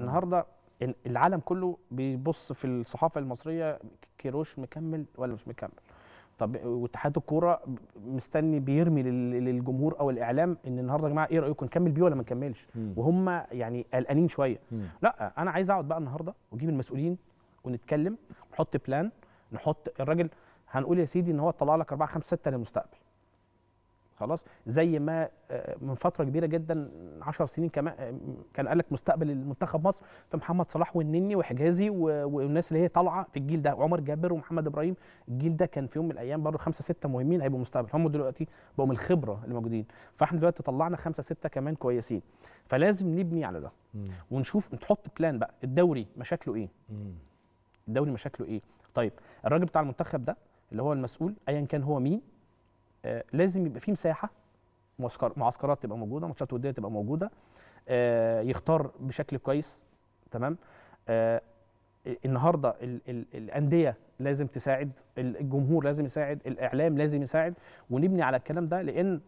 النهارده العالم كله بيبص في الصحافه المصريه كيروش مكمل ولا مش مكمل طب واتحاد الكوره مستني بيرمي للجمهور او الاعلام ان النهارده يا جماعه ايه رايكم نكمل بيه ولا ما نكملش وهم يعني قلقانين شويه لا انا عايز اقعد بقى النهارده واجيب المسؤولين ونتكلم نحط بلان نحط الراجل هنقول يا سيدي ان هو طلع لك 4 5 6 للمستقبل خلاص زي ما آه، من فتره كبيره جدا 10 سنين كمان آه، كان قال لك مستقبل المنتخب مصر في محمد صلاح والنني وحجازي والناس اللي هي طالعه في الجيل ده وعمر جابر ومحمد ابراهيم الجيل ده كان في يوم من الايام برضه خمسه سته مهمين هيبقوا مستقبل هم دلوقتي بقوا من الخبره اللي موجودين فاحنا دلوقتي طلعنا خمسه سته كمان كويسين فلازم نبني على ده ونشوف نحط بلان بقى الدوري مشاكله ايه الدوري مشاكله ايه طيب الراجل بتاع المنتخب ده اللي هو المسؤول ايا كان هو مين آه، لازم يبقى في مساحه معسكر معسكرات تبقى موجوده ماتشات وديه تبقى موجوده آه، يختار بشكل كويس تمام آه، النهارده ال ال الانديه لازم تساعد الجمهور لازم يساعد الاعلام لازم يساعد ونبني على الكلام ده لان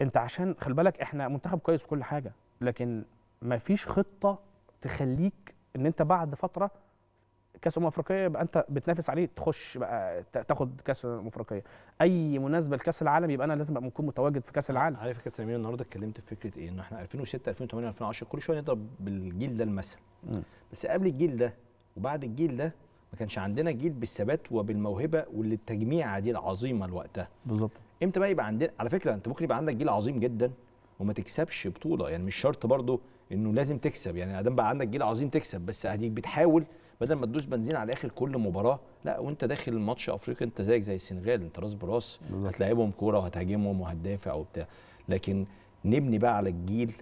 انت عشان خلي بالك احنا منتخب كويس وكل حاجه لكن ما فيش خطه تخليك ان انت بعد فتره كاس امم افريقيه يبقى انت بتنافس عليه تخش بقى تاخد كاس امم افريقيه اي مناسبه لكاس العالم يبقى انا لازم ابقى مكون متواجد في كاس العالم يا فكره امير النهارده اتكلمت في فكره ايه ان احنا 2006 2008 2010 كل شويه نضرب بالجيل ده المثل بس قبل الجيل ده وبعد الجيل ده ما كانش عندنا جيل بالثبات وبالموهبه والتجميعه دي العظيمه لوقتها بالظبط امتى بقى يبقى عندنا على فكره انت ممكن يبقى عندك جيل عظيم جدا وما تكسبش بطوله يعني مش شرط برضه انه لازم تكسب يعني ادام بقى عندك جيل عظيم تكسب بس هديك بتحاول بدل ما تدوس بنزين على اخر كل مباراه لا وانت داخل ماتش افريقيا انت زيك زي السنغال انت راس براس هتلاعبهم كوره وهتهاجمهم وهتدافع وبتاع لكن نبني بقى على الجيل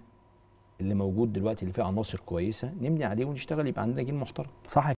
اللي موجود دلوقتي اللي فيه عناصر كويسه نبني عليه ونشتغل يبقى عندنا جيل محترم صح